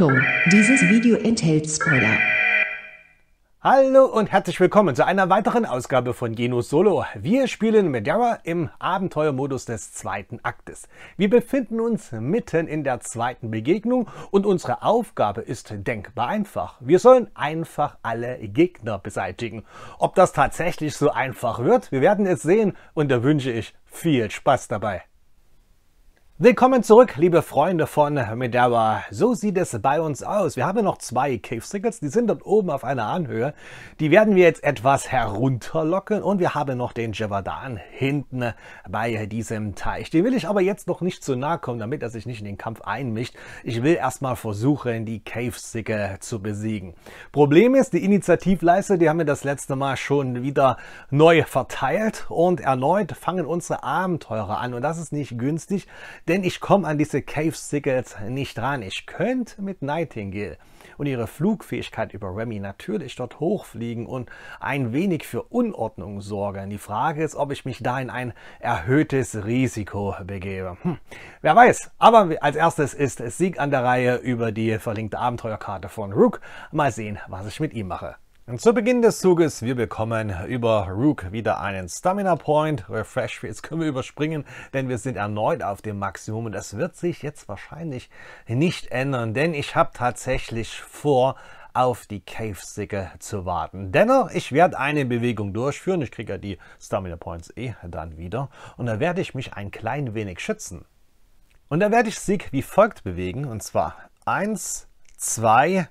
Achtung, dieses Video enthält Spoiler. Hallo und herzlich willkommen zu einer weiteren Ausgabe von Genus Solo. Wir spielen Medera im Abenteuermodus des zweiten Aktes. Wir befinden uns mitten in der zweiten Begegnung und unsere Aufgabe ist denkbar einfach. Wir sollen einfach alle Gegner beseitigen. Ob das tatsächlich so einfach wird, wir werden es sehen und da wünsche ich viel Spaß dabei. Willkommen zurück, liebe Freunde von Medawa. So sieht es bei uns aus. Wir haben noch zwei Cave Sickles, die sind dort oben auf einer Anhöhe. Die werden wir jetzt etwas herunterlocken und wir haben noch den Jevadan hinten bei diesem Teich. Den will ich aber jetzt noch nicht zu nahe kommen, damit er sich nicht in den Kampf einmischt. Ich will erstmal versuchen, die Cave Sickle zu besiegen. Problem ist, die Initiativleiste, die haben wir das letzte Mal schon wieder neu verteilt und erneut fangen unsere Abenteurer an und das ist nicht günstig denn ich komme an diese Cave Sickles nicht ran. Ich könnte mit Nightingale und ihrer Flugfähigkeit über Remy natürlich dort hochfliegen und ein wenig für Unordnung sorgen. Die Frage ist, ob ich mich da in ein erhöhtes Risiko begebe. Hm, wer weiß. Aber als erstes ist Sieg an der Reihe über die verlinkte Abenteuerkarte von Rook. Mal sehen, was ich mit ihm mache zu Beginn des Zuges, wir bekommen über Rook wieder einen Stamina Point. Refresh Jetzt können wir überspringen, denn wir sind erneut auf dem Maximum. Und das wird sich jetzt wahrscheinlich nicht ändern, denn ich habe tatsächlich vor, auf die Cave-Sicke zu warten. Dennoch, ich werde eine Bewegung durchführen. Ich kriege ja die Stamina Points eh dann wieder. Und da werde ich mich ein klein wenig schützen. Und da werde ich Sieg wie folgt bewegen. Und zwar 1, 2,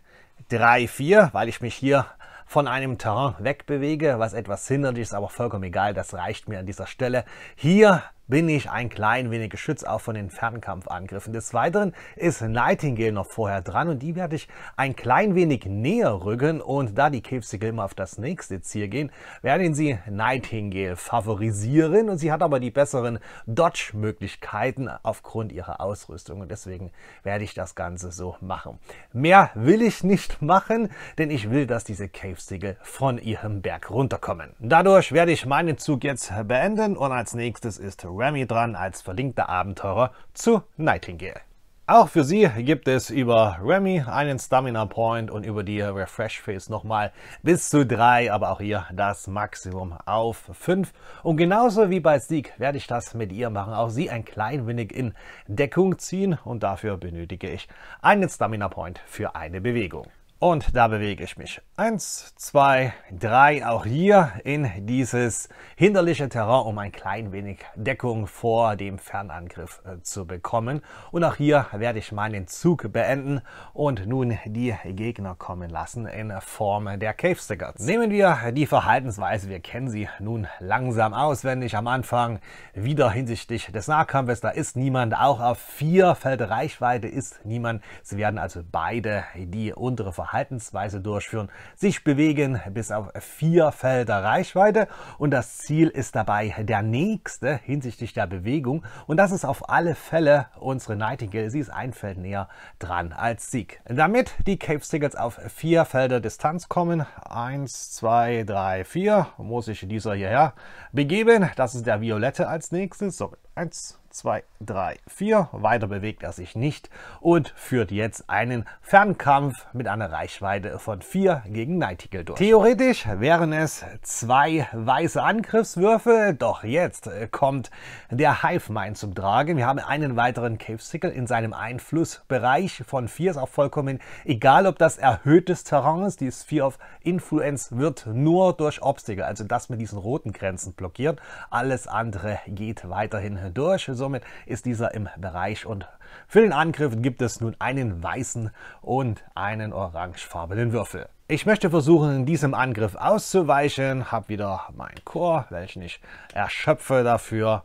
3, 4, weil ich mich hier von einem Terrain wegbewege, was etwas hindert ist, aber vollkommen egal, das reicht mir an dieser Stelle. Hier bin ich ein klein wenig geschützt, auch von den Fernkampfangriffen. Des Weiteren ist Nightingale noch vorher dran und die werde ich ein klein wenig näher rücken und da die Käfsiegel immer auf das nächste Ziel gehen, werden sie Nightingale favorisieren und sie hat aber die besseren Dodge-Möglichkeiten aufgrund ihrer Ausrüstung und deswegen werde ich das Ganze so machen. Mehr will ich nicht machen, denn ich will, dass diese Cave-Siegel von ihrem Berg runterkommen. Dadurch werde ich meinen Zug jetzt beenden und als nächstes ist Grammy dran als verlinkter Abenteurer zu Nightingale. Auch für sie gibt es über Remy einen Stamina Point und über die Refresh Phase nochmal bis zu drei, aber auch hier das Maximum auf fünf. Und genauso wie bei Sieg werde ich das mit ihr machen, auch sie ein klein wenig in Deckung ziehen und dafür benötige ich einen Stamina Point für eine Bewegung. Und da bewege ich mich. Eins, zwei, drei, auch hier in dieses hinderliche Terrain, um ein klein wenig Deckung vor dem Fernangriff äh, zu bekommen. Und auch hier werde ich meinen Zug beenden und nun die Gegner kommen lassen in Form der Cave Stickers. Nehmen wir die Verhaltensweise, wir kennen sie nun langsam auswendig. Am Anfang wieder hinsichtlich des Nahkampfes, da ist niemand. Auch auf vier Felder Reichweite ist niemand. Sie werden also beide die untere Verhaltensweise Verhaltensweise durchführen, sich bewegen bis auf vier Felder Reichweite und das Ziel ist dabei der nächste hinsichtlich der Bewegung und das ist auf alle Fälle unsere Nightingale. Sie ist ein Feld näher dran als Sieg. Damit die Cape Stickers auf vier Felder Distanz kommen, eins, zwei, drei, vier, muss ich dieser hierher begeben. Das ist der Violette als nächstes. So, eins, 2, 3, 4. Weiter bewegt er sich nicht und führt jetzt einen Fernkampf mit einer Reichweite von 4 gegen Nightingale durch. Theoretisch wären es zwei weiße Angriffswürfe, doch jetzt äh, kommt der Hive Mine zum Tragen. Wir haben einen weiteren Cave Sickle in seinem Einflussbereich von 4. Ist auch vollkommen egal, ob das erhöhtes Terrain ist. Die Sphere of Influence wird nur durch Obstacle, also das mit diesen roten Grenzen blockiert. Alles andere geht weiterhin durch. So somit ist dieser im Bereich. Und für den Angriff gibt es nun einen weißen und einen orangefarbenen Würfel. Ich möchte versuchen, in diesem Angriff auszuweichen. habe wieder meinen Chor, welchen ich erschöpfe dafür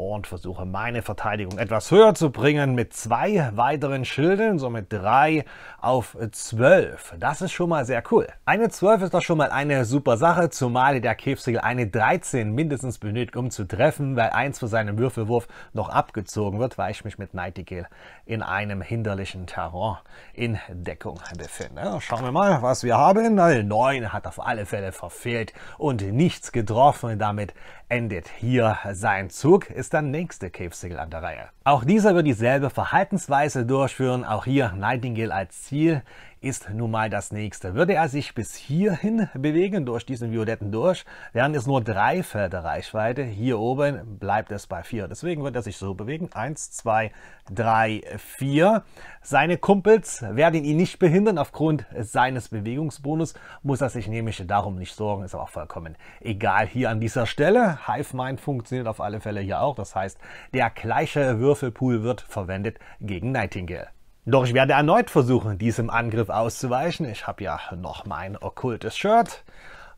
und versuche meine Verteidigung etwas höher zu bringen mit zwei weiteren Schilden, somit drei auf zwölf. Das ist schon mal sehr cool. Eine zwölf ist doch schon mal eine super Sache, zumal der Krebsriegel eine 13 mindestens benötigt, um zu treffen, weil eins für seinem Würfelwurf noch abgezogen wird, weil ich mich mit Nightingale in einem hinderlichen Terror in Deckung befinde. Schauen wir mal, was wir haben. 9 hat auf alle Fälle verfehlt und nichts getroffen. Damit endet hier sein Zug, ist der nächste Cave-Single an der Reihe. Auch dieser wird dieselbe Verhaltensweise durchführen, auch hier Nightingale als Ziel ist nun mal das nächste. Würde er sich bis hierhin bewegen, durch diesen violetten durch, wären es nur drei Felder Reichweite. Hier oben bleibt es bei vier. Deswegen wird er sich so bewegen. Eins, zwei, drei, vier. Seine Kumpels werden ihn nicht behindern. Aufgrund seines Bewegungsbonus muss er sich nämlich darum nicht sorgen. Ist aber auch vollkommen egal hier an dieser Stelle. Hive Mind funktioniert auf alle Fälle hier auch. Das heißt, der gleiche Würfelpool wird verwendet gegen Nightingale. Doch ich werde erneut versuchen, diesem Angriff auszuweichen. Ich habe ja noch mein okkultes Shirt.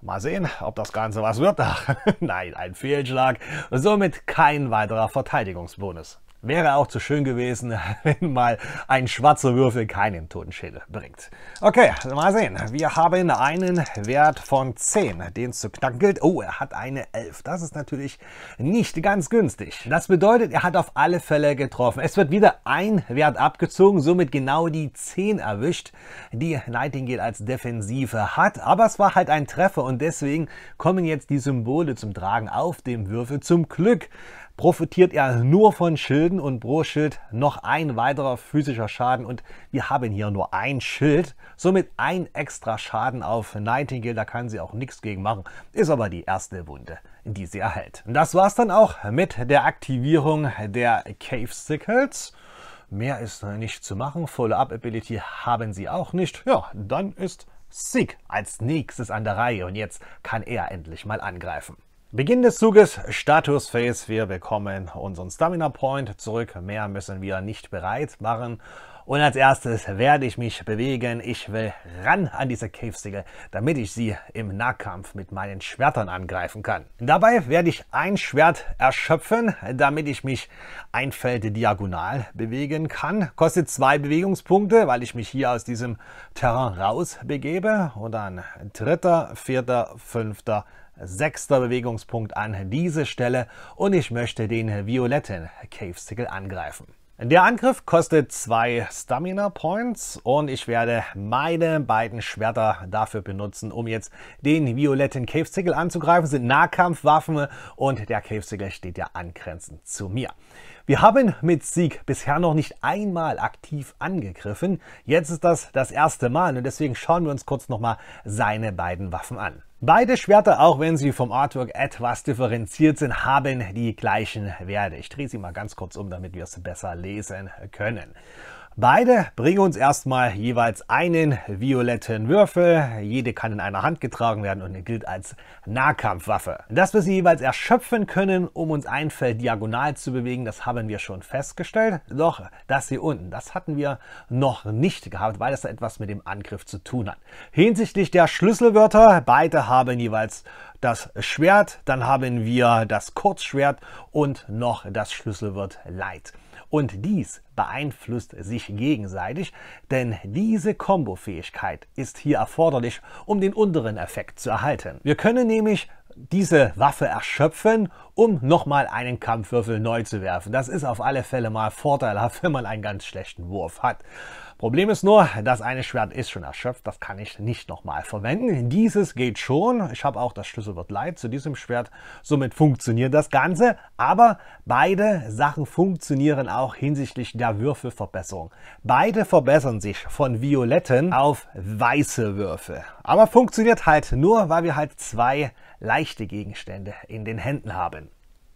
Mal sehen, ob das Ganze was wird. Ach, nein, ein Fehlschlag. Somit kein weiterer Verteidigungsbonus. Wäre auch zu schön gewesen, wenn mal ein schwarzer Würfel keinen Totenschädel bringt. Okay, mal sehen. Wir haben einen Wert von 10, den es zu knacken gilt. Oh, er hat eine 11. Das ist natürlich nicht ganz günstig. Das bedeutet, er hat auf alle Fälle getroffen. Es wird wieder ein Wert abgezogen, somit genau die 10 erwischt, die Nightingale als Defensive hat. Aber es war halt ein Treffer und deswegen kommen jetzt die Symbole zum Tragen auf dem Würfel. Zum Glück profitiert er nur von Schilden und pro Schild noch ein weiterer physischer Schaden und wir haben hier nur ein Schild, somit ein extra Schaden auf Nightingale, da kann sie auch nichts gegen machen, ist aber die erste Wunde, die sie erhält. Das war's dann auch mit der Aktivierung der Cave Sickles. Mehr ist nicht zu machen, Follow-up-Ability haben sie auch nicht. Ja, dann ist Sig als nächstes an der Reihe und jetzt kann er endlich mal angreifen. Beginn des Zuges, Status Phase. wir bekommen unseren Stamina Point zurück. Mehr müssen wir nicht bereit machen. Und als erstes werde ich mich bewegen. Ich will ran an diese Cavesiegel, damit ich sie im Nahkampf mit meinen Schwertern angreifen kann. Dabei werde ich ein Schwert erschöpfen, damit ich mich ein Feld diagonal bewegen kann. Kostet zwei Bewegungspunkte, weil ich mich hier aus diesem Terrain raus begebe. Und dann dritter, vierter, fünfter, sechster Bewegungspunkt an diese Stelle und ich möchte den violetten Cave Sickle angreifen. Der Angriff kostet zwei Stamina Points und ich werde meine beiden Schwerter dafür benutzen, um jetzt den violetten Cave Cavesickle anzugreifen. Das sind Nahkampfwaffen und der Cave Cavesickle steht ja angrenzend zu mir. Wir haben mit Sieg bisher noch nicht einmal aktiv angegriffen. Jetzt ist das das erste Mal und deswegen schauen wir uns kurz nochmal seine beiden Waffen an. Beide Schwerter, auch wenn sie vom Artwork etwas differenziert sind, haben die gleichen Werte. Ich drehe sie mal ganz kurz um, damit wir es besser lesen können. Beide bringen uns erstmal jeweils einen violetten Würfel. Jede kann in einer Hand getragen werden und gilt als Nahkampfwaffe. Dass wir sie jeweils erschöpfen können, um uns ein Feld diagonal zu bewegen, das haben wir schon festgestellt. Doch das hier unten, das hatten wir noch nicht gehabt, weil das da etwas mit dem Angriff zu tun hat. Hinsichtlich der Schlüsselwörter, beide haben jeweils das Schwert, dann haben wir das Kurzschwert und noch das Schlüsselwort Light. Und dies beeinflusst sich gegenseitig, denn diese Kombofähigkeit ist hier erforderlich, um den unteren Effekt zu erhalten. Wir können nämlich diese Waffe erschöpfen, um nochmal einen Kampfwürfel neu zu werfen. Das ist auf alle Fälle mal vorteilhaft, wenn man einen ganz schlechten Wurf hat. Problem ist nur, das eine Schwert ist schon erschöpft, das kann ich nicht nochmal verwenden. Dieses geht schon, ich habe auch das Schlüsselwort Light zu diesem Schwert, somit funktioniert das Ganze, aber beide Sachen funktionieren auch hinsichtlich der Würfelverbesserung. Beide verbessern sich von violetten auf weiße Würfel. aber funktioniert halt nur, weil wir halt zwei leichte Gegenstände in den Händen haben.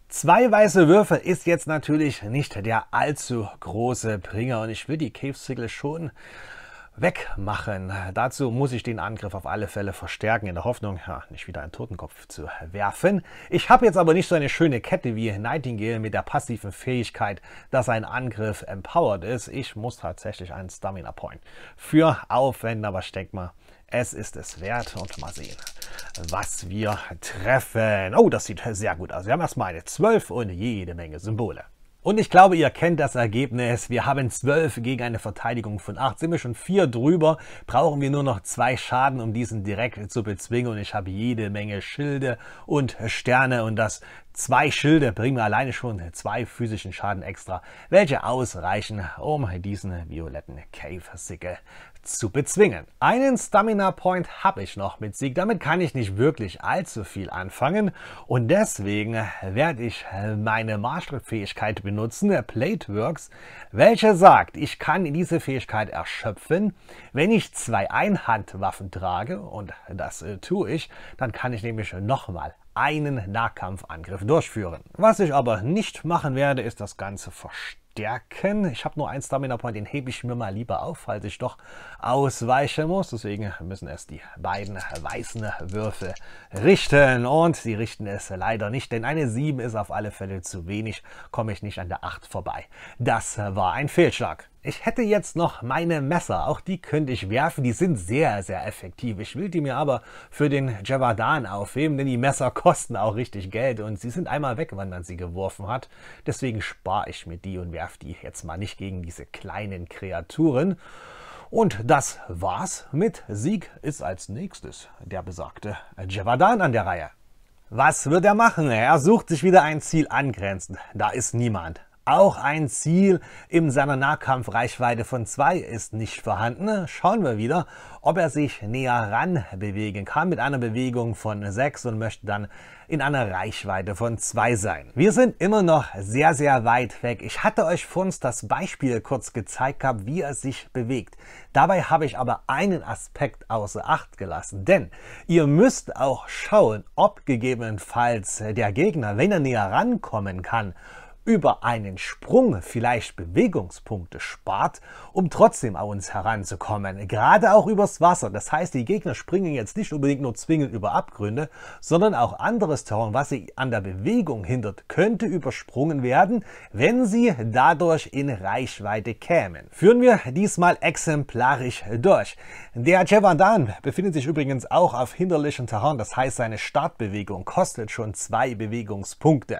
Zwei weiße Würfel ist jetzt natürlich nicht der allzu große Bringer und ich will die Cave-Sigle schon wegmachen. Dazu muss ich den Angriff auf alle Fälle verstärken, in der Hoffnung, ja, nicht wieder einen Totenkopf zu werfen. Ich habe jetzt aber nicht so eine schöne Kette wie Nightingale mit der passiven Fähigkeit, dass ein Angriff empowered ist. Ich muss tatsächlich einen Stamina Point für aufwenden, aber ich denke mal, es ist es wert und mal sehen, was wir treffen. Oh, das sieht sehr gut aus. Wir haben erstmal eine 12 und jede Menge Symbole. Und ich glaube, ihr kennt das Ergebnis. Wir haben 12 gegen eine Verteidigung von 8. Sind wir schon 4 drüber, brauchen wir nur noch 2 Schaden, um diesen direkt zu bezwingen. Und ich habe jede Menge Schilde und Sterne. Und das 2 Schilde bringen mir alleine schon 2 physischen Schaden extra, welche ausreichen, um diesen violetten Cave-Sickel zu bezwingen. Einen Stamina Point habe ich noch mit Sieg, damit kann ich nicht wirklich allzu viel anfangen und deswegen werde ich meine Marschdrückfähigkeit benutzen, der Plateworks, welche sagt, ich kann diese Fähigkeit erschöpfen, wenn ich zwei Einhandwaffen trage und das äh, tue ich, dann kann ich nämlich nochmal einen Nahkampfangriff durchführen. Was ich aber nicht machen werde, ist das Ganze verstehen stärken. Ich habe nur einen Stamina-Point, den hebe ich mir mal lieber auf, falls ich doch ausweichen muss. Deswegen müssen es die beiden weißen Würfel richten. Und sie richten es leider nicht, denn eine 7 ist auf alle Fälle zu wenig. Komme ich nicht an der 8 vorbei. Das war ein Fehlschlag. Ich hätte jetzt noch meine Messer, auch die könnte ich werfen, die sind sehr, sehr effektiv. Ich will die mir aber für den Javadan aufheben, denn die Messer kosten auch richtig Geld und sie sind einmal weg, wann man sie geworfen hat. Deswegen spare ich mir die und werfe werft die jetzt mal nicht gegen diese kleinen Kreaturen. Und das war's mit Sieg ist als nächstes der besagte Jevadan an der Reihe. Was wird er machen? Er sucht sich wieder ein Ziel angrenzend. Da ist niemand. Auch ein Ziel in seiner Nahkampfreichweite von 2 ist nicht vorhanden. Schauen wir wieder, ob er sich näher ran bewegen kann mit einer Bewegung von 6 und möchte dann in einer Reichweite von 2 sein. Wir sind immer noch sehr, sehr weit weg. Ich hatte euch vor uns das Beispiel kurz gezeigt gehabt, wie er sich bewegt. Dabei habe ich aber einen Aspekt außer Acht gelassen, denn ihr müsst auch schauen, ob gegebenenfalls der Gegner, wenn er näher rankommen kann, über einen Sprung vielleicht Bewegungspunkte spart, um trotzdem an uns heranzukommen. Gerade auch übers Wasser. Das heißt, die Gegner springen jetzt nicht unbedingt nur zwingend über Abgründe, sondern auch anderes Terrain, was sie an der Bewegung hindert, könnte übersprungen werden, wenn sie dadurch in Reichweite kämen. Führen wir diesmal exemplarisch durch. Der Chevandan befindet sich übrigens auch auf hinderlichen Terrain, das heißt seine Startbewegung kostet schon zwei Bewegungspunkte.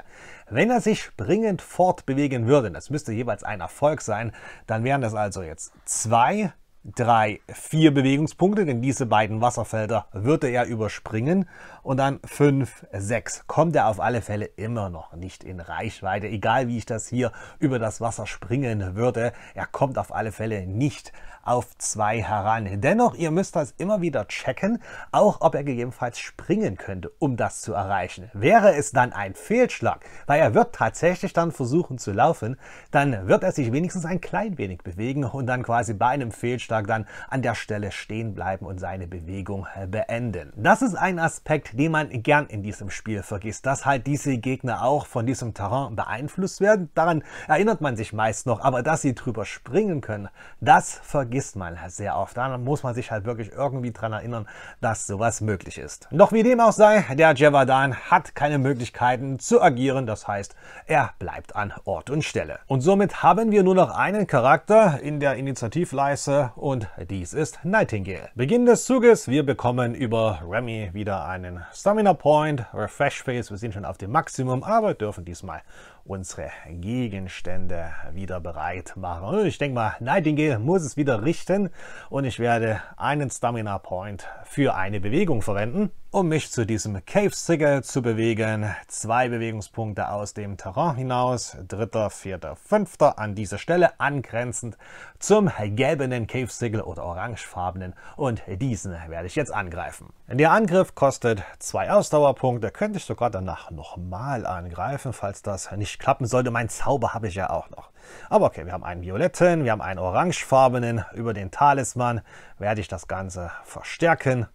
Wenn er sich springend fortbewegen würden, das müsste jeweils ein Erfolg sein, dann wären das also jetzt zwei drei, vier Bewegungspunkte, denn diese beiden Wasserfelder würde er überspringen. Und dann fünf, sechs kommt er auf alle Fälle immer noch nicht in Reichweite. Egal wie ich das hier über das Wasser springen würde, er kommt auf alle Fälle nicht auf zwei heran. Dennoch, ihr müsst das immer wieder checken, auch ob er gegebenenfalls springen könnte, um das zu erreichen. Wäre es dann ein Fehlschlag, weil er wird tatsächlich dann versuchen zu laufen, dann wird er sich wenigstens ein klein wenig bewegen und dann quasi bei einem Fehlschlag Vorschlag dann an der Stelle stehen bleiben und seine Bewegung äh, beenden. Das ist ein Aspekt, den man gern in diesem Spiel vergisst, dass halt diese Gegner auch von diesem Terrain beeinflusst werden. Daran erinnert man sich meist noch, aber dass sie drüber springen können, das vergisst man sehr oft. Da muss man sich halt wirklich irgendwie dran erinnern, dass sowas möglich ist. Doch wie dem auch sei, der Jevadan hat keine Möglichkeiten zu agieren, das heißt, er bleibt an Ort und Stelle. Und somit haben wir nur noch einen Charakter in der Initiativleiste und dies ist Nightingale. Beginn des Zuges, wir bekommen über Remy wieder einen Stamina Point, Refresh Phase, wir sind schon auf dem Maximum, aber dürfen diesmal unsere Gegenstände wieder bereit machen. Ich denke mal, Nightingale muss es wieder richten und ich werde einen Stamina Point für eine Bewegung verwenden, um mich zu diesem Cave Sigil zu bewegen. Zwei Bewegungspunkte aus dem Terrain hinaus, dritter, vierter, fünfter an dieser Stelle, angrenzend zum gelbenen Cave Sigil oder orangefarbenen und diesen werde ich jetzt angreifen. Der Angriff kostet zwei Ausdauerpunkte, könnte ich sogar danach nochmal angreifen, falls das nicht klappen sollte. Mein Zauber habe ich ja auch noch. Aber okay, wir haben einen violetten, wir haben einen orangefarbenen. Über den Talisman werde ich das Ganze verstärken.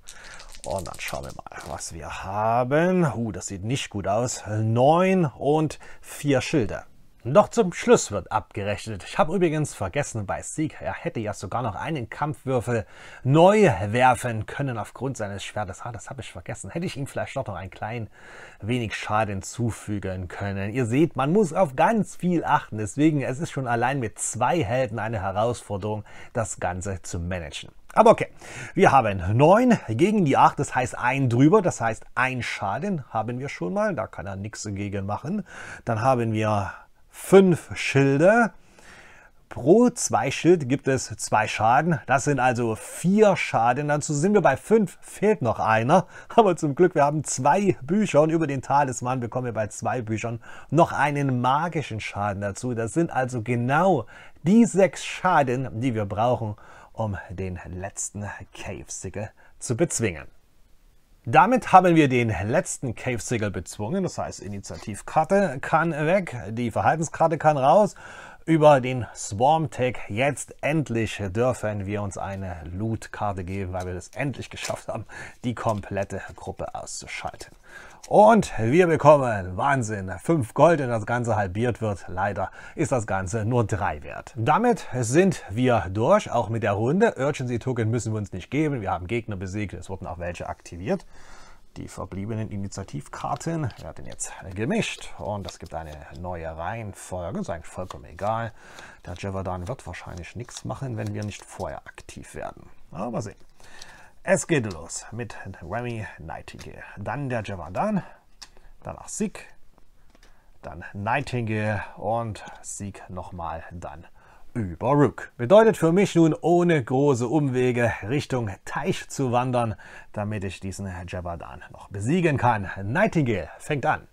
Und dann schauen wir mal, was wir haben. Uh, das sieht nicht gut aus. Neun und vier Schilder. Noch zum Schluss wird abgerechnet. Ich habe übrigens vergessen, bei Sieg, er hätte ja sogar noch einen Kampfwürfel neu werfen können aufgrund seines Schwertes. Ah, das habe ich vergessen. Hätte ich ihm vielleicht doch noch ein klein wenig Schaden zufügen können. Ihr seht, man muss auf ganz viel achten. Deswegen, es ist schon allein mit zwei Helden eine Herausforderung, das Ganze zu managen. Aber okay, wir haben 9 gegen die 8, das heißt ein drüber, das heißt ein Schaden haben wir schon mal, da kann er nichts dagegen machen. Dann haben wir fünf Schilde. Pro zwei Schild gibt es zwei Schaden. Das sind also vier Schaden. Dazu sind wir bei fünf, fehlt noch einer. Aber zum Glück, wir haben zwei Bücher und über den Talisman bekommen wir bei zwei Büchern noch einen magischen Schaden dazu. Das sind also genau die sechs Schaden, die wir brauchen, um den letzten Cave-Sickle zu bezwingen. Damit haben wir den letzten Cave-Signal bezwungen, das heißt Initiativkarte kann weg, die Verhaltenskarte kann raus. Über den Swarm-Tag jetzt endlich dürfen wir uns eine Loot-Karte geben, weil wir es endlich geschafft haben, die komplette Gruppe auszuschalten. Und wir bekommen, Wahnsinn, 5 Gold, wenn das Ganze halbiert wird. Leider ist das Ganze nur 3 wert. Damit sind wir durch, auch mit der Runde. Urgency Token müssen wir uns nicht geben. Wir haben Gegner besiegt, es wurden auch welche aktiviert. Die verbliebenen Initiativkarten werden jetzt gemischt und es gibt eine neue Reihenfolge. das Ist eigentlich vollkommen egal. Der Jevadan wird wahrscheinlich nichts machen, wenn wir nicht vorher aktiv werden. Aber sehen. Es geht los mit Remy Nightingale. Dann der Javadan, danach Sieg, dann Nightingale und Sieg nochmal dann über Rook. Bedeutet für mich nun ohne große Umwege Richtung Teich zu wandern, damit ich diesen Javadan noch besiegen kann. Nightingale fängt an.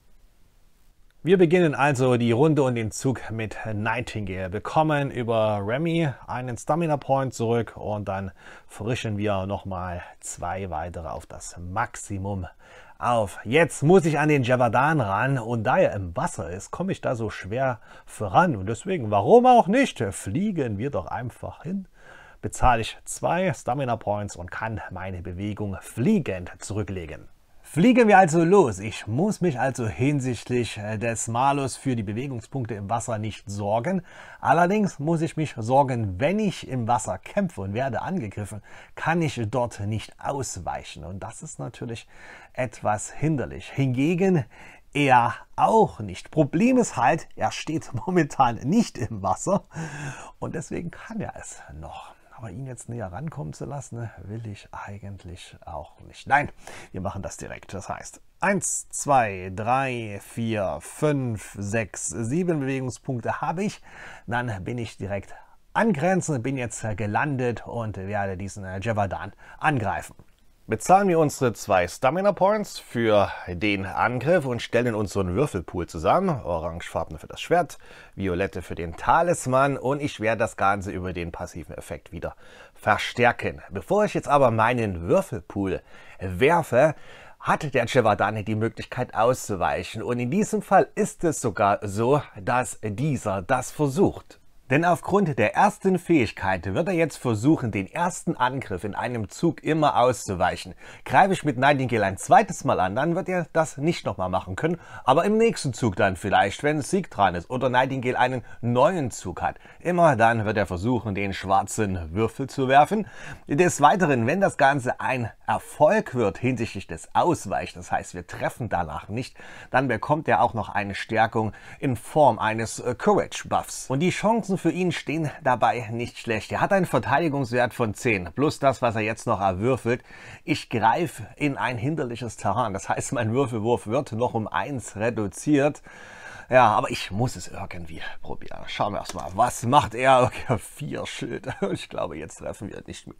Wir beginnen also die Runde und den Zug mit Nightingale. Wir kommen über Remy einen Stamina Point zurück und dann frischen wir nochmal zwei weitere auf das Maximum auf. Jetzt muss ich an den Javadan ran und da er im Wasser ist, komme ich da so schwer voran. Und deswegen, warum auch nicht, fliegen wir doch einfach hin bezahle ich zwei Stamina Points und kann meine Bewegung fliegend zurücklegen. Fliegen wir also los. Ich muss mich also hinsichtlich äh, des Malus für die Bewegungspunkte im Wasser nicht sorgen. Allerdings muss ich mich sorgen, wenn ich im Wasser kämpfe und werde angegriffen, kann ich dort nicht ausweichen. Und das ist natürlich etwas hinderlich. Hingegen er auch nicht. Problem ist halt, er steht momentan nicht im Wasser und deswegen kann er es noch. Aber ihn jetzt näher rankommen zu lassen, will ich eigentlich auch nicht. Nein, wir machen das direkt. Das heißt, 1, 2, 3, 4, 5, 6, 7 Bewegungspunkte habe ich. Dann bin ich direkt angrenzen, bin jetzt gelandet und werde diesen Javadan angreifen bezahlen wir unsere zwei Stamina Points für den Angriff und stellen unseren Würfelpool zusammen. Orangefarbene für das Schwert, violette für den Talisman und ich werde das Ganze über den passiven Effekt wieder verstärken. Bevor ich jetzt aber meinen Würfelpool werfe, hat der Cevadani die Möglichkeit auszuweichen und in diesem Fall ist es sogar so, dass dieser das versucht. Denn aufgrund der ersten Fähigkeit wird er jetzt versuchen, den ersten Angriff in einem Zug immer auszuweichen. Greife ich mit Nightingale ein zweites Mal an, dann wird er das nicht nochmal machen können, aber im nächsten Zug dann vielleicht, wenn Sieg dran ist oder Nightingale einen neuen Zug hat. Immer dann wird er versuchen, den schwarzen Würfel zu werfen. Des Weiteren, wenn das Ganze ein Erfolg wird hinsichtlich des Ausweichs, das heißt, wir treffen danach nicht, dann bekommt er auch noch eine Stärkung in Form eines äh, Courage Buffs. Und die Chancen für ihn stehen dabei nicht schlecht. Er hat einen Verteidigungswert von 10, plus das, was er jetzt noch erwürfelt. Ich greife in ein hinderliches Terrain. Das heißt, mein Würfelwurf wird noch um 1 reduziert. Ja, aber ich muss es irgendwie probieren. Schauen wir erstmal, was macht er? Okay, vier Schilder. Ich glaube, jetzt treffen wir nicht mehr.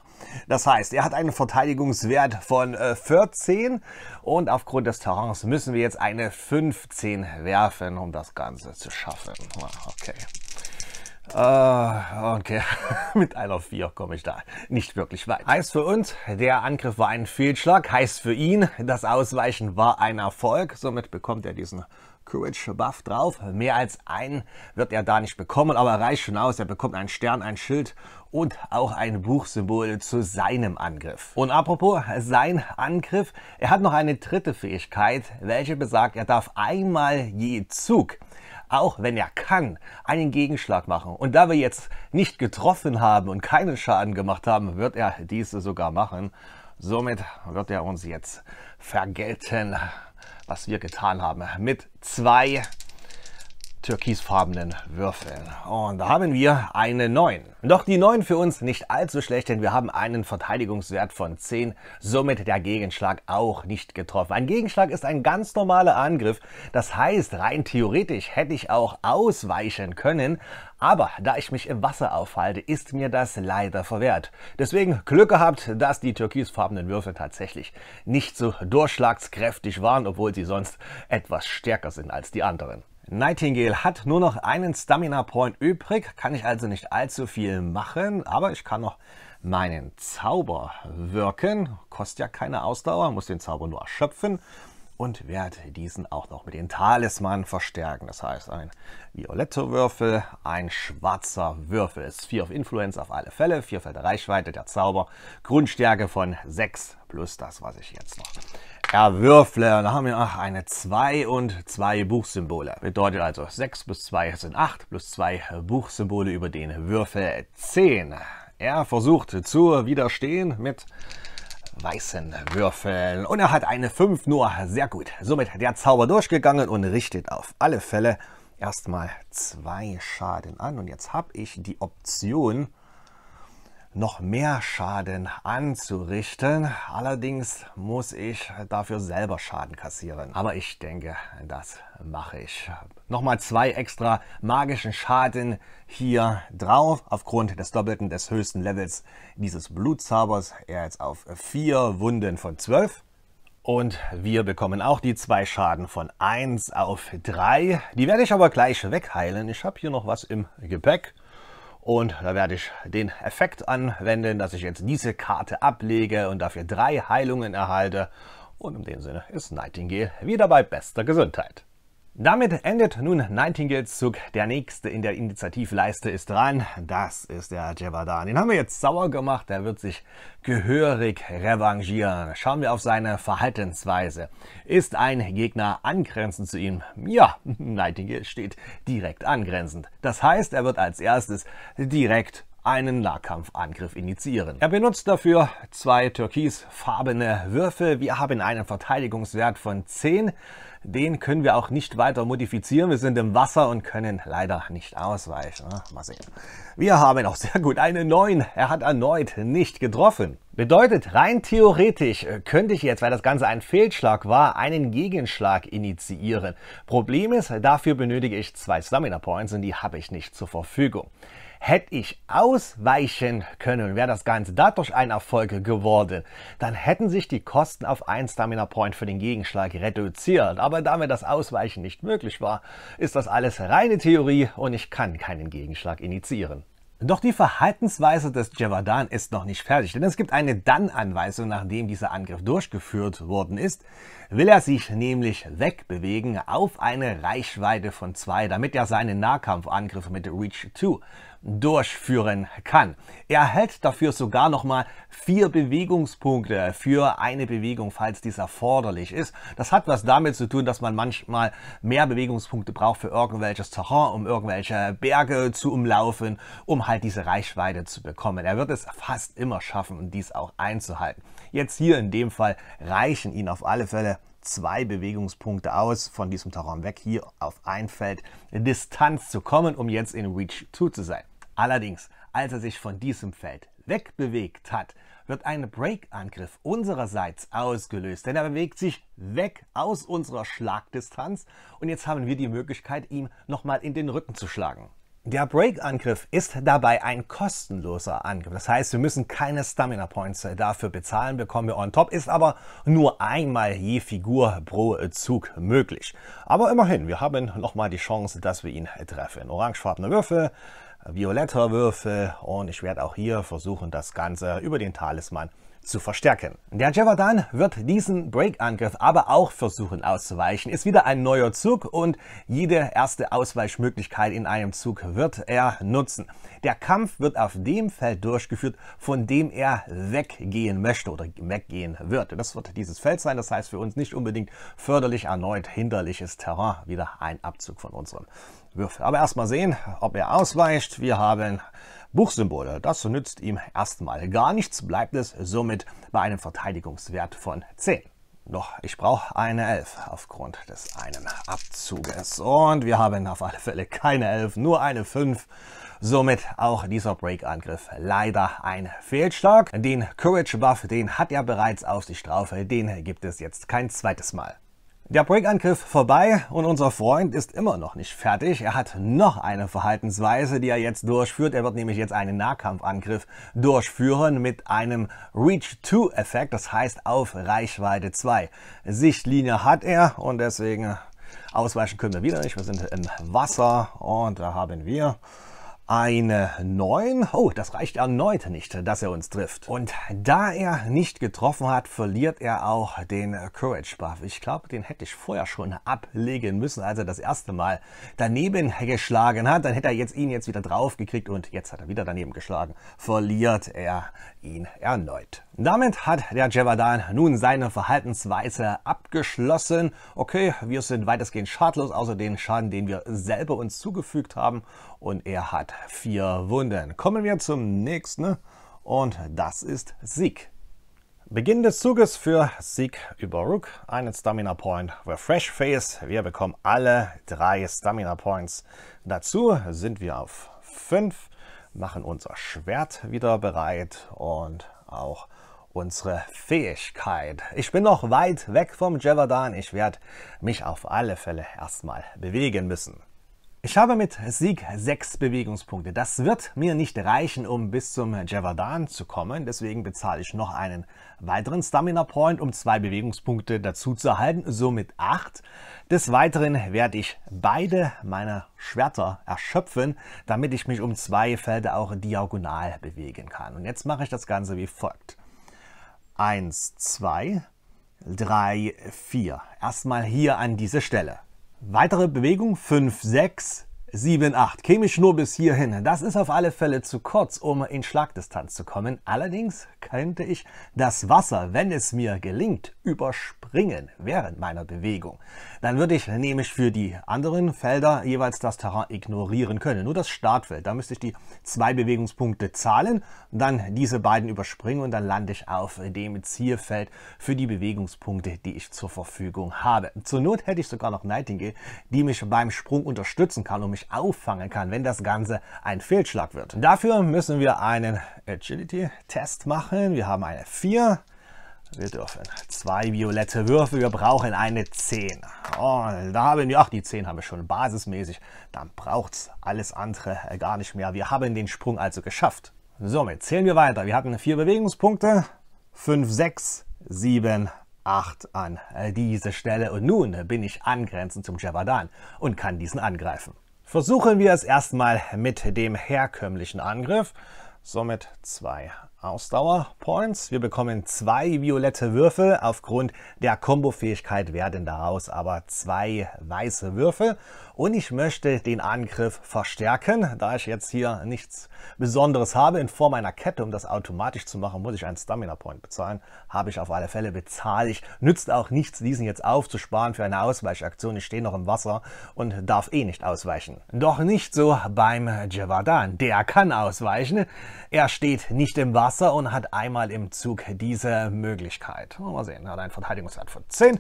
Das heißt, er hat einen Verteidigungswert von 14 äh, und aufgrund des Terrains müssen wir jetzt eine 15 werfen, um das Ganze zu schaffen. Ah, okay. Uh, okay, mit einer 4 komme ich da nicht wirklich weit. Heißt für uns, der Angriff war ein Fehlschlag, heißt für ihn, das Ausweichen war ein Erfolg. Somit bekommt er diesen Courage Buff drauf. Mehr als einen wird er da nicht bekommen, aber er reicht schon aus. Er bekommt einen Stern, ein Schild und auch ein Buchsymbol zu seinem Angriff. Und apropos sein Angriff, er hat noch eine dritte Fähigkeit, welche besagt, er darf einmal je Zug auch wenn er kann, einen Gegenschlag machen. Und da wir jetzt nicht getroffen haben und keinen Schaden gemacht haben, wird er diese sogar machen. Somit wird er uns jetzt vergelten, was wir getan haben, mit zwei türkisfarbenen Würfeln. Und da haben wir eine 9. Doch die 9 für uns nicht allzu schlecht, denn wir haben einen Verteidigungswert von 10, somit der Gegenschlag auch nicht getroffen. Ein Gegenschlag ist ein ganz normaler Angriff, das heißt rein theoretisch hätte ich auch ausweichen können, aber da ich mich im Wasser aufhalte, ist mir das leider verwehrt. Deswegen Glück gehabt, dass die türkisfarbenen Würfel tatsächlich nicht so durchschlagskräftig waren, obwohl sie sonst etwas stärker sind als die anderen. Nightingale hat nur noch einen Stamina Point übrig, kann ich also nicht allzu viel machen, aber ich kann noch meinen Zauber wirken. Kostet ja keine Ausdauer, muss den Zauber nur erschöpfen und werde diesen auch noch mit den Talismanen verstärken. Das heißt, ein violetter Würfel, ein schwarzer Würfel. Ist 4 auf Influence auf alle Fälle, 4 Felder Reichweite, der Zauber, Grundstärke von 6 plus das, was ich jetzt noch ja, Würfle. Und da haben wir noch eine 2 und 2 Buchsymbole. Bedeutet also 6 plus 2 sind 8 plus 2 Buchsymbole über den Würfel 10. Er versucht zu widerstehen mit weißen Würfeln. Und er hat eine 5 nur. Sehr gut. Somit der Zauber durchgegangen und richtet auf alle Fälle erstmal 2 Schaden an. Und jetzt habe ich die Option, noch mehr Schaden anzurichten. Allerdings muss ich dafür selber Schaden kassieren. Aber ich denke, das mache ich. Nochmal zwei extra magischen Schaden hier drauf. Aufgrund des Doppelten des höchsten Levels dieses Blutzaubers. Er jetzt auf vier Wunden von zwölf. Und wir bekommen auch die zwei Schaden von 1 auf 3. Die werde ich aber gleich wegheilen. Ich habe hier noch was im Gepäck. Und da werde ich den Effekt anwenden, dass ich jetzt diese Karte ablege und dafür drei Heilungen erhalte. Und in dem Sinne ist Nightingale wieder bei bester Gesundheit. Damit endet nun Nightingales Zug. Der nächste in der Initiativleiste ist dran. Das ist der Jebadan. Den haben wir jetzt sauer gemacht. Der wird sich gehörig revanchieren. Schauen wir auf seine Verhaltensweise. Ist ein Gegner angrenzend zu ihm? Ja, Nightingale steht direkt angrenzend. Das heißt, er wird als erstes direkt einen Nahkampfangriff initiieren. Er benutzt dafür zwei türkisfarbene Würfel. Wir haben einen Verteidigungswert von 10. Den können wir auch nicht weiter modifizieren. Wir sind im Wasser und können leider nicht ausweichen. Ah, mal sehen. Wir haben auch sehr gut eine 9. Er hat erneut nicht getroffen. Bedeutet, rein theoretisch äh, könnte ich jetzt, weil das Ganze ein Fehlschlag war, einen Gegenschlag initiieren. Problem ist, dafür benötige ich zwei Stamina Points und die habe ich nicht zur Verfügung. Hätte ich ausweichen können, und wäre das Ganze dadurch ein Erfolg geworden, dann hätten sich die Kosten auf einen Stamina Point für den Gegenschlag reduziert. Aber da mir das Ausweichen nicht möglich war, ist das alles reine Theorie und ich kann keinen Gegenschlag initiieren. Doch die Verhaltensweise des Javadan ist noch nicht fertig, denn es gibt eine Dann-Anweisung, nachdem dieser Angriff durchgeführt worden ist. Will er sich nämlich wegbewegen auf eine Reichweite von 2, damit er seine Nahkampfangriffe mit Reach 2 durchführen kann. Er erhält dafür sogar nochmal vier Bewegungspunkte für eine Bewegung, falls dies erforderlich ist. Das hat was damit zu tun, dass man manchmal mehr Bewegungspunkte braucht für irgendwelches Terrain, um irgendwelche Berge zu umlaufen, um halt diese Reichweite zu bekommen. Er wird es fast immer schaffen, dies auch einzuhalten. Jetzt hier in dem Fall reichen ihn auf alle Fälle zwei Bewegungspunkte aus, von diesem Terrain weg hier auf ein Feld Distanz zu kommen, um jetzt in Reach 2 zu sein. Allerdings, als er sich von diesem Feld wegbewegt hat, wird ein Break-Angriff unsererseits ausgelöst, denn er bewegt sich weg aus unserer Schlagdistanz und jetzt haben wir die Möglichkeit, ihm nochmal in den Rücken zu schlagen. Der Break-Angriff ist dabei ein kostenloser Angriff. Das heißt, wir müssen keine Stamina Points dafür bezahlen, bekommen wir on top, ist aber nur einmal je Figur pro Zug möglich. Aber immerhin, wir haben nochmal die Chance, dass wir ihn treffen. Orangefarbene Würfel, violetter Würfel und ich werde auch hier versuchen, das Ganze über den Talisman zu verstärken. Der Jevadan wird diesen Break-Angriff aber auch versuchen auszuweichen. Ist wieder ein neuer Zug und jede erste Ausweichmöglichkeit in einem Zug wird er nutzen. Der Kampf wird auf dem Feld durchgeführt, von dem er weggehen möchte oder weggehen wird. Das wird dieses Feld sein, das heißt für uns nicht unbedingt förderlich, erneut hinderliches Terrain, wieder ein Abzug von unserem Würfel. Aber erstmal sehen, ob er ausweicht. Wir haben Buchsymbole. Das nützt ihm erstmal gar nichts, bleibt es somit bei einem Verteidigungswert von 10. Doch ich brauche eine 11 aufgrund des einen Abzuges. Und wir haben auf alle Fälle keine 11, nur eine 5. Somit auch dieser Break-Angriff leider ein Fehlschlag. Den Courage-Buff, den hat er bereits auf sich drauf. Den gibt es jetzt kein zweites Mal. Der Break-Angriff vorbei und unser Freund ist immer noch nicht fertig. Er hat noch eine Verhaltensweise, die er jetzt durchführt. Er wird nämlich jetzt einen Nahkampfangriff durchführen mit einem Reach-2-Effekt, das heißt auf Reichweite 2. Sichtlinie hat er und deswegen ausweichen können wir wieder nicht. Wir sind im Wasser und da haben wir eine 9. Oh, das reicht erneut nicht, dass er uns trifft. Und da er nicht getroffen hat, verliert er auch den Courage Buff. Ich glaube, den hätte ich vorher schon ablegen müssen, als er das erste Mal daneben geschlagen hat. Dann hätte er jetzt ihn jetzt wieder draufgekriegt und jetzt hat er wieder daneben geschlagen. Verliert er ihn erneut. Damit hat der Jevadan nun seine Verhaltensweise abgeschlossen. Okay, wir sind weitestgehend schadlos, außer den Schaden, den wir selber uns zugefügt haben. Und er hat vier Wunden. Kommen wir zum nächsten und das ist Sieg. Beginn des Zuges für Sieg über Rook, einen Stamina Point Refresh Phase. Wir bekommen alle drei Stamina Points. Dazu sind wir auf 5, machen unser Schwert wieder bereit und auch unsere Fähigkeit. Ich bin noch weit weg vom Javadan. Ich werde mich auf alle Fälle erstmal bewegen müssen. Ich habe mit Sieg sechs Bewegungspunkte. Das wird mir nicht reichen, um bis zum Javadan zu kommen. Deswegen bezahle ich noch einen weiteren Stamina Point, um zwei Bewegungspunkte dazu zu erhalten. Somit acht. Des Weiteren werde ich beide meine Schwerter erschöpfen, damit ich mich um zwei Felder auch diagonal bewegen kann. Und jetzt mache ich das Ganze wie folgt. 1, 2, 3, 4. Erstmal hier an diese Stelle. Weitere Bewegung 5, 6, 7, 8. Käme ich nur bis hierhin. Das ist auf alle Fälle zu kurz, um in Schlagdistanz zu kommen. Allerdings könnte ich das Wasser, wenn es mir gelingt, überspringen springen während meiner Bewegung. Dann würde ich nämlich für die anderen Felder jeweils das Terrain ignorieren können. Nur das Startfeld, da müsste ich die zwei Bewegungspunkte zahlen, dann diese beiden überspringen und dann lande ich auf dem Zielfeld für die Bewegungspunkte, die ich zur Verfügung habe. Zur Not hätte ich sogar noch Nightingale, die mich beim Sprung unterstützen kann und mich auffangen kann, wenn das Ganze ein Fehlschlag wird. Dafür müssen wir einen Agility-Test machen. Wir haben eine 4, wir dürfen zwei violette Würfel, wir brauchen eine 10. Oh, da haben wir, ach die 10 haben wir schon basismäßig, dann braucht es alles andere äh, gar nicht mehr. Wir haben den Sprung also geschafft. Somit zählen wir weiter. Wir hatten vier Bewegungspunkte, 5, 6, 7, 8 an äh, diese Stelle und nun bin ich angrenzend zum Javadan und kann diesen angreifen. Versuchen wir es erstmal mit dem herkömmlichen Angriff. Somit 2, Ausdauer-Points. Wir bekommen zwei violette Würfel. Aufgrund der Kombofähigkeit werden daraus aber zwei weiße Würfel. Und ich möchte den Angriff verstärken. Da ich jetzt hier nichts Besonderes habe in Form einer Kette, um das automatisch zu machen, muss ich einen Stamina Point bezahlen. Habe ich auf alle Fälle bezahlt. Ich nützt auch nichts, diesen jetzt aufzusparen für eine Ausweichaktion. Ich stehe noch im Wasser und darf eh nicht ausweichen. Doch nicht so beim Javadan. Der kann ausweichen. Er steht nicht im Wasser und hat einmal im Zug diese Möglichkeit. Mal sehen, er hat einen Verteidigungswert von 10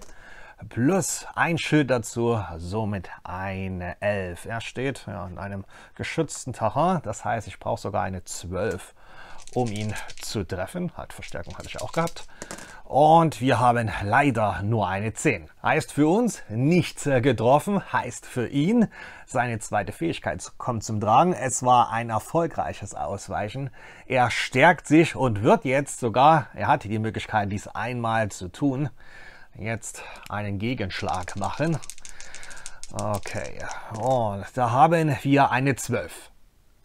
plus ein Schild dazu, somit eine 11. Er steht ja, in einem geschützten Terrain, das heißt, ich brauche sogar eine 12, um ihn zu treffen. Hat Verstärkung hatte ich auch gehabt. Und wir haben leider nur eine 10. Heißt für uns nichts äh, getroffen, heißt für ihn, seine zweite Fähigkeit kommt zum Tragen. Es war ein erfolgreiches Ausweichen. Er stärkt sich und wird jetzt sogar, er hatte die Möglichkeit, dies einmal zu tun, jetzt einen Gegenschlag machen. Okay, und da haben wir eine 12.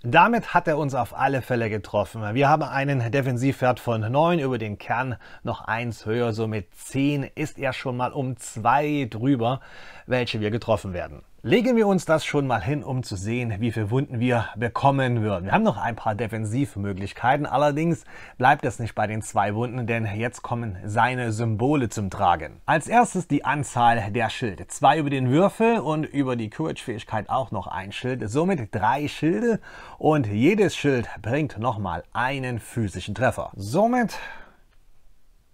Damit hat er uns auf alle Fälle getroffen. Wir haben einen Defensivwert von 9 über den Kern, noch 1 höher, somit 10 ist er schon mal um 2 drüber, welche wir getroffen werden. Legen wir uns das schon mal hin, um zu sehen, wie viele Wunden wir bekommen würden. Wir haben noch ein paar Defensivmöglichkeiten, allerdings bleibt es nicht bei den zwei Wunden, denn jetzt kommen seine Symbole zum Tragen. Als erstes die Anzahl der Schilde. Zwei über den Würfel und über die Courage-Fähigkeit auch noch ein Schild. Somit drei Schilde und jedes Schild bringt nochmal einen physischen Treffer. Somit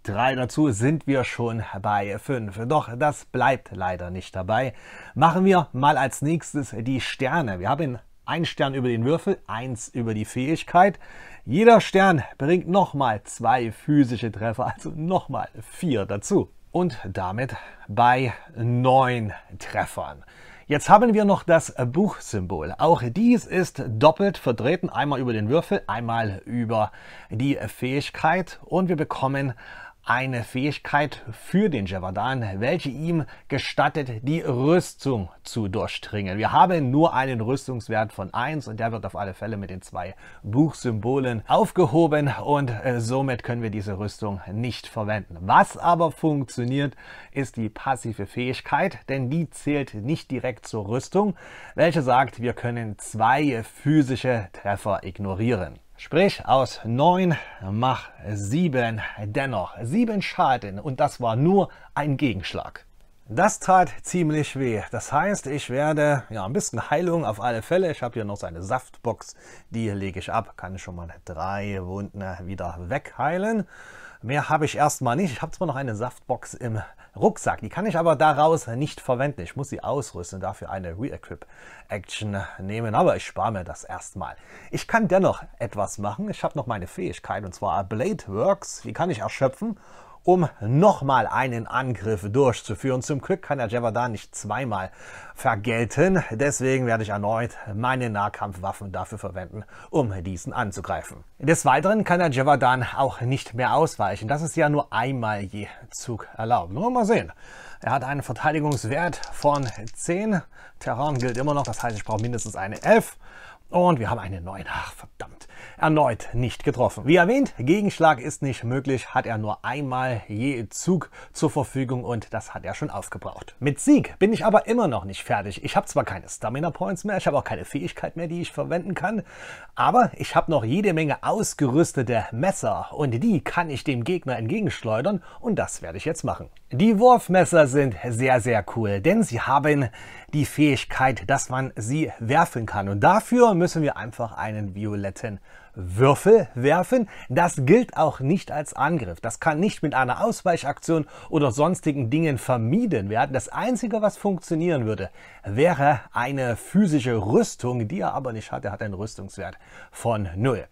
drei dazu sind wir schon bei 5. Doch das bleibt leider nicht dabei. Machen wir mal als nächstes die Sterne. Wir haben einen Stern über den Würfel, eins über die Fähigkeit. Jeder Stern bringt nochmal zwei physische Treffer, also nochmal vier dazu. Und damit bei neun Treffern. Jetzt haben wir noch das Buchsymbol. Auch dies ist doppelt vertreten, einmal über den Würfel, einmal über die Fähigkeit und wir bekommen eine Fähigkeit für den Javadan, welche ihm gestattet, die Rüstung zu durchdringen. Wir haben nur einen Rüstungswert von 1 und der wird auf alle Fälle mit den zwei Buchsymbolen aufgehoben und äh, somit können wir diese Rüstung nicht verwenden. Was aber funktioniert, ist die passive Fähigkeit, denn die zählt nicht direkt zur Rüstung, welche sagt, wir können zwei physische Treffer ignorieren. Sprich, aus neun mach sieben dennoch. Sieben Schaden und das war nur ein Gegenschlag. Das tat ziemlich weh. Das heißt, ich werde ja ein bisschen Heilung auf alle Fälle. Ich habe hier noch so eine Saftbox, die lege ich ab. Kann ich schon mal drei Wunden äh, wieder wegheilen. Mehr habe ich erstmal nicht. Ich habe zwar noch eine Saftbox im Rucksack, die kann ich aber daraus nicht verwenden. Ich muss sie ausrüsten und dafür eine Re-Equip-Action nehmen, aber ich spare mir das erstmal. Ich kann dennoch etwas machen. Ich habe noch meine Fähigkeit und zwar Blade Works. Die kann ich erschöpfen um nochmal einen Angriff durchzuführen. Zum Glück kann der da nicht zweimal vergelten. Deswegen werde ich erneut meine Nahkampfwaffen dafür verwenden, um diesen anzugreifen. Des Weiteren kann der dann auch nicht mehr ausweichen. Das ist ja nur einmal je Zug erlaubt. Nur mal sehen. Er hat einen Verteidigungswert von 10. Terran gilt immer noch, das heißt, ich brauche mindestens eine 11. Und wir haben eine 9. Ach, verdammt erneut nicht getroffen. Wie erwähnt, Gegenschlag ist nicht möglich, hat er nur einmal je Zug zur Verfügung und das hat er schon aufgebraucht. Mit Sieg bin ich aber immer noch nicht fertig. Ich habe zwar keine Stamina Points mehr, ich habe auch keine Fähigkeit mehr, die ich verwenden kann, aber ich habe noch jede Menge ausgerüstete Messer und die kann ich dem Gegner entgegenschleudern und das werde ich jetzt machen. Die Wurfmesser sind sehr, sehr cool, denn sie haben die Fähigkeit, dass man sie werfen kann. Und dafür müssen wir einfach einen violetten Würfel werfen. Das gilt auch nicht als Angriff. Das kann nicht mit einer Ausweichaktion oder sonstigen Dingen vermieden werden. Das Einzige, was funktionieren würde, wäre eine physische Rüstung, die er aber nicht hat. Er hat einen Rüstungswert von 0.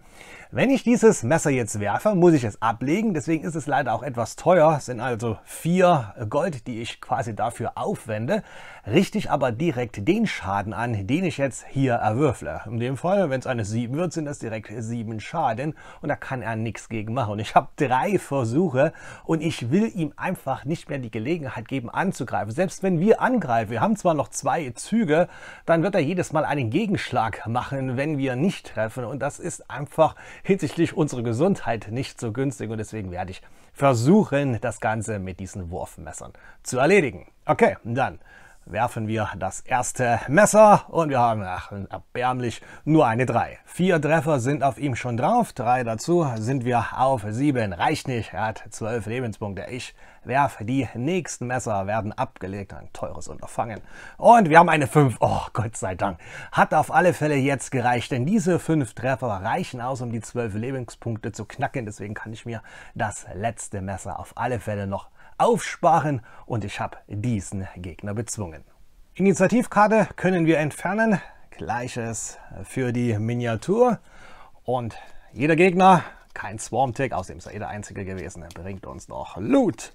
Wenn ich dieses Messer jetzt werfe, muss ich es ablegen. Deswegen ist es leider auch etwas teuer. Es sind also vier Gold, die ich quasi dafür aufwende. Richte ich aber direkt den Schaden an, den ich jetzt hier erwürfle. In dem Fall, wenn es eine 7 wird, sind das direkt 7 Schaden. Und da kann er nichts gegen machen. Und ich habe drei Versuche und ich will ihm einfach nicht mehr die Gelegenheit geben, anzugreifen. Selbst wenn wir angreifen, wir haben zwar noch zwei Züge, dann wird er jedes Mal einen Gegenschlag machen, wenn wir nicht treffen. Und das ist einfach hinsichtlich unserer Gesundheit nicht so günstig und deswegen werde ich versuchen, das Ganze mit diesen Wurfmessern zu erledigen. Okay, dann werfen wir das erste Messer und wir haben ach, erbärmlich nur eine 3. Vier Treffer sind auf ihm schon drauf, drei dazu sind wir auf 7. Reicht nicht, er hat 12 Lebenspunkte. Ich werfe die nächsten Messer, werden abgelegt, ein teures Unterfangen. Und wir haben eine 5, oh Gott sei Dank. Hat auf alle Fälle jetzt gereicht, denn diese 5 Treffer reichen aus, um die 12 Lebenspunkte zu knacken. Deswegen kann ich mir das letzte Messer auf alle Fälle noch aufsparen und ich habe diesen Gegner bezwungen. Initiativkarte können wir entfernen, gleiches für die Miniatur und jeder Gegner, kein Swarm Tick, außerdem ist er jeder einzige gewesen, bringt uns noch Loot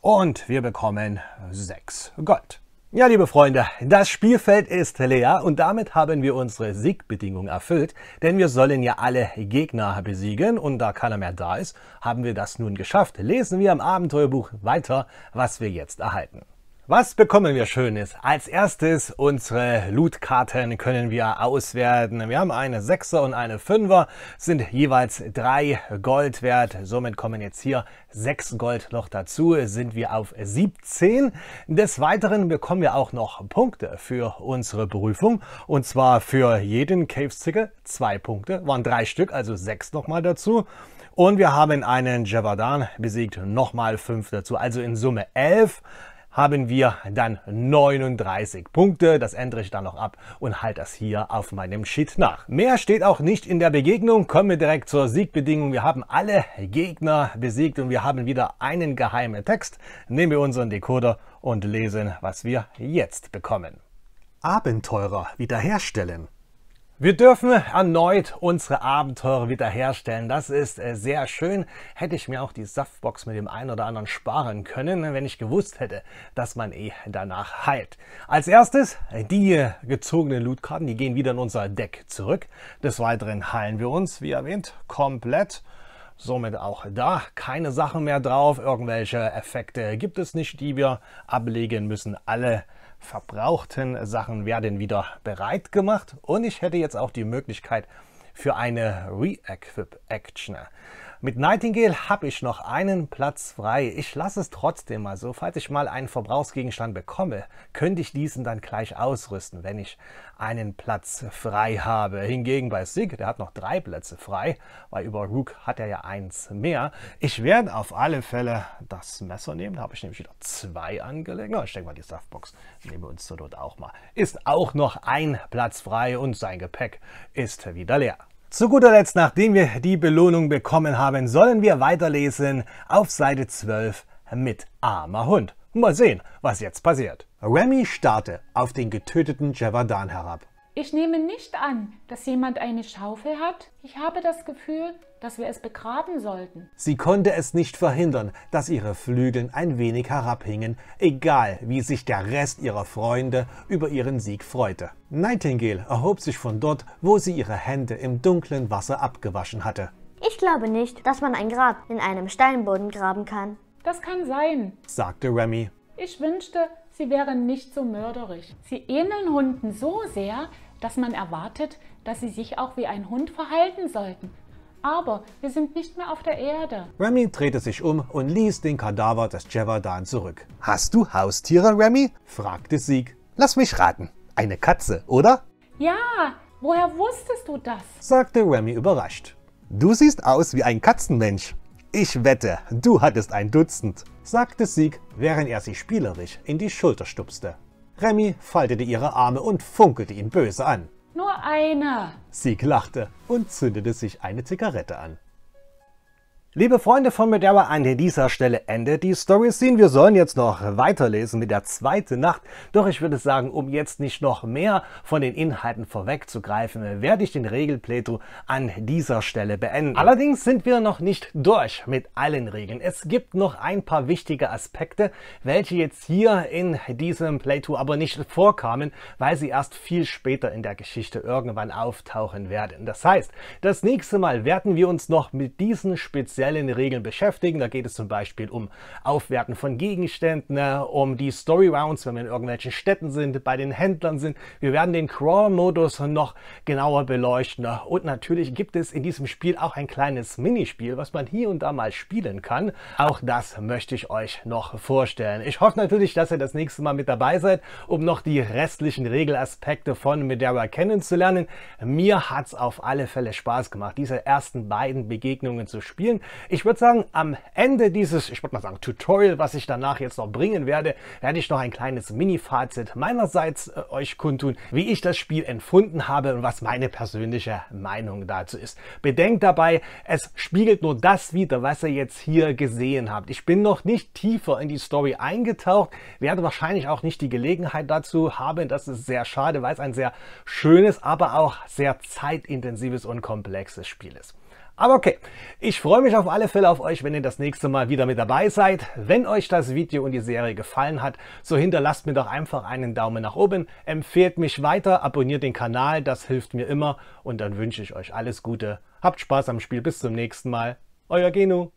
und wir bekommen 6 Gold. Ja, liebe Freunde, das Spielfeld ist leer und damit haben wir unsere Siegbedingung erfüllt, denn wir sollen ja alle Gegner besiegen und da keiner mehr da ist, haben wir das nun geschafft. Lesen wir im Abenteuerbuch weiter, was wir jetzt erhalten. Was bekommen wir Schönes? Als erstes unsere Lootkarten können wir auswerten. Wir haben eine 6er und eine 5er, sind jeweils 3 Gold wert. Somit kommen jetzt hier 6 Gold noch dazu, sind wir auf 17. Des Weiteren bekommen wir auch noch Punkte für unsere Prüfung. Und zwar für jeden Cave-Sticker 2 Punkte, waren 3 Stück, also 6 nochmal dazu. Und wir haben einen Javadan besiegt, nochmal 5 dazu, also in Summe 11 haben wir dann 39 Punkte. Das ändere ich dann noch ab und halte das hier auf meinem Sheet nach. Mehr steht auch nicht in der Begegnung. Kommen wir direkt zur Siegbedingung. Wir haben alle Gegner besiegt und wir haben wieder einen geheimen Text. Nehmen wir unseren Decoder und lesen, was wir jetzt bekommen. Abenteurer wiederherstellen. Wir dürfen erneut unsere Abenteuer wiederherstellen. Das ist äh, sehr schön. Hätte ich mir auch die Saftbox mit dem einen oder anderen sparen können, wenn ich gewusst hätte, dass man eh danach heilt. Als erstes äh, die gezogenen Lootkarten, die gehen wieder in unser Deck zurück. Des Weiteren heilen wir uns, wie erwähnt, komplett. Somit auch da keine Sachen mehr drauf. Irgendwelche Effekte gibt es nicht, die wir ablegen müssen. Alle verbrauchten Sachen werden wieder bereit gemacht und ich hätte jetzt auch die Möglichkeit für eine Re-Equip-Action. Mit Nightingale habe ich noch einen Platz frei. Ich lasse es trotzdem mal so. Falls ich mal einen Verbrauchsgegenstand bekomme, könnte ich diesen dann gleich ausrüsten, wenn ich einen Platz frei habe. Hingegen bei Sig, der hat noch drei Plätze frei, weil über Rook hat er ja eins mehr. Ich werde auf alle Fälle das Messer nehmen. Da habe ich nämlich wieder zwei angelegt. Na, ich denke mal, die Saftbox nehmen wir uns so dort auch mal. Ist auch noch ein Platz frei und sein Gepäck ist wieder leer. Zu guter Letzt, nachdem wir die Belohnung bekommen haben, sollen wir weiterlesen auf Seite 12 mit armer Hund. Mal sehen, was jetzt passiert. Remy starrte auf den getöteten Javadan herab. Ich nehme nicht an, dass jemand eine Schaufel hat. Ich habe das Gefühl, dass wir es begraben sollten. Sie konnte es nicht verhindern, dass ihre Flügel ein wenig herabhingen, egal wie sich der Rest ihrer Freunde über ihren Sieg freute. Nightingale erhob sich von dort, wo sie ihre Hände im dunklen Wasser abgewaschen hatte. Ich glaube nicht, dass man ein Grab in einem Steinboden graben kann. Das kann sein, sagte Remy. Ich wünschte, sie wären nicht so mörderisch. Sie ähneln Hunden so sehr, dass man erwartet, dass sie sich auch wie ein Hund verhalten sollten, aber wir sind nicht mehr auf der Erde. Remy drehte sich um und ließ den Kadaver des Javadan zurück. Hast du Haustiere, Remy? fragte Sieg. Lass mich raten. Eine Katze, oder? Ja, woher wusstest du das? sagte Remy überrascht. Du siehst aus wie ein Katzenmensch. Ich wette, du hattest ein Dutzend, sagte Sieg, während er sie spielerisch in die Schulter stupste. Remy faltete ihre Arme und funkelte ihn böse an. Nur eine. Sieg lachte und zündete sich eine Zigarette an. Liebe Freunde von Midawa, an dieser Stelle endet die Story Scene. Wir sollen jetzt noch weiterlesen mit der zweiten Nacht. Doch ich würde sagen, um jetzt nicht noch mehr von den Inhalten vorwegzugreifen, werde ich den Regelpleto an dieser Stelle beenden. Allerdings sind wir noch nicht durch mit allen Regeln. Es gibt noch ein paar wichtige Aspekte, welche jetzt hier in diesem Playto aber nicht vorkamen, weil sie erst viel später in der Geschichte irgendwann auftauchen werden. Das heißt, das nächste Mal werden wir uns noch mit diesen speziellen speziellen Regeln beschäftigen. Da geht es zum Beispiel um Aufwerten von Gegenständen, äh, um die Story Rounds, wenn wir in irgendwelchen Städten sind, bei den Händlern sind. Wir werden den Crawl-Modus noch genauer beleuchten. Und natürlich gibt es in diesem Spiel auch ein kleines Minispiel, was man hier und da mal spielen kann. Auch das möchte ich euch noch vorstellen. Ich hoffe natürlich, dass ihr das nächste Mal mit dabei seid, um noch die restlichen Regelaspekte von Medera kennenzulernen. Mir hat es auf alle Fälle Spaß gemacht, diese ersten beiden Begegnungen zu spielen. Ich würde sagen, am Ende dieses, ich würde mal sagen, Tutorial, was ich danach jetzt noch bringen werde, werde ich noch ein kleines Mini-Fazit meinerseits äh, euch kundtun, wie ich das Spiel empfunden habe und was meine persönliche Meinung dazu ist. Bedenkt dabei, es spiegelt nur das wider, was ihr jetzt hier gesehen habt. Ich bin noch nicht tiefer in die Story eingetaucht, werde wahrscheinlich auch nicht die Gelegenheit dazu haben. Das ist sehr schade, weil es ein sehr schönes, aber auch sehr zeitintensives und komplexes Spiel ist. Aber okay, ich freue mich auf alle Fälle auf euch, wenn ihr das nächste Mal wieder mit dabei seid. Wenn euch das Video und die Serie gefallen hat, so hinterlasst mir doch einfach einen Daumen nach oben, empfehlt mich weiter, abonniert den Kanal, das hilft mir immer und dann wünsche ich euch alles Gute. Habt Spaß am Spiel, bis zum nächsten Mal. Euer Genu.